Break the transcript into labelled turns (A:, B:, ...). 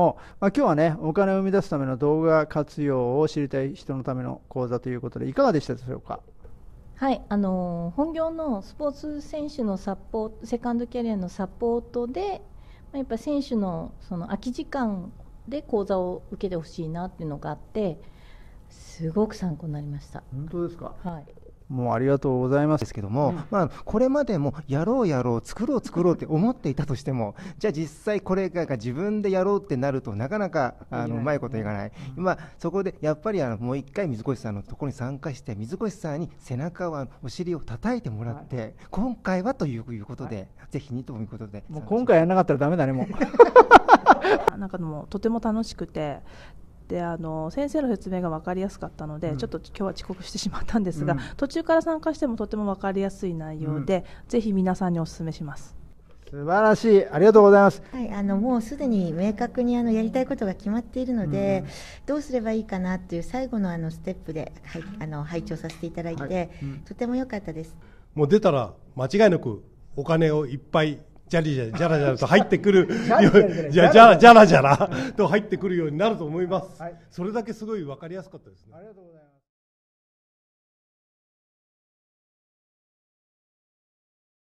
A: も、まあ、今日はね、お金を生み出すための動画活用を知りたい人のための講座ということで、いかがでしたでしょうか。
B: はい、あの本業のスポーツ選手のサポートセカンドキャリアのサポートで、まあ、やっぱ選手のその空き時間で講座を受けてほしいなっていうのがあってすごく参考になりました本当ですか、はい、
A: もうありがとうございますですけども、うん、まあ、これまでもやろうやろう、作ろう作ろうって思っていたとしても、じゃあ実際これが自分でやろうってなると、なかなかあのうまいこといかない、まあ、そこでやっぱりあのもう一回水越さんのところに参加して、水越さんに背中は、お尻を叩いてもらって、はい、今回はということで、はい、ぜひにということで、もう今回やらなかったらだめだね、もう。なんか
C: もとても楽しくてであの先生の説明が分かりやすかったので、うん、ちょっと今日は遅刻してしまったんですが、うん、途中から参加してもとても分かりやすい内容で、うん、ぜひ皆さん
B: にお勧めします。素晴らしい、ありがとうございます。はい、あのもうすでに明確にあのやりたいことが決まっているので、うん、どうすればいいかなという最後のあのステップで、はい、あの拝聴させていただいて、はいうん、とても良かったです。
D: もう出たら間違いなくお金をいっぱいじゃりじゃらじゃらと入ってくるじゃじゃじゃらじゃらと入ってくるようになると思います、はい、それだけすごい分かりやすかったですねありがとうございます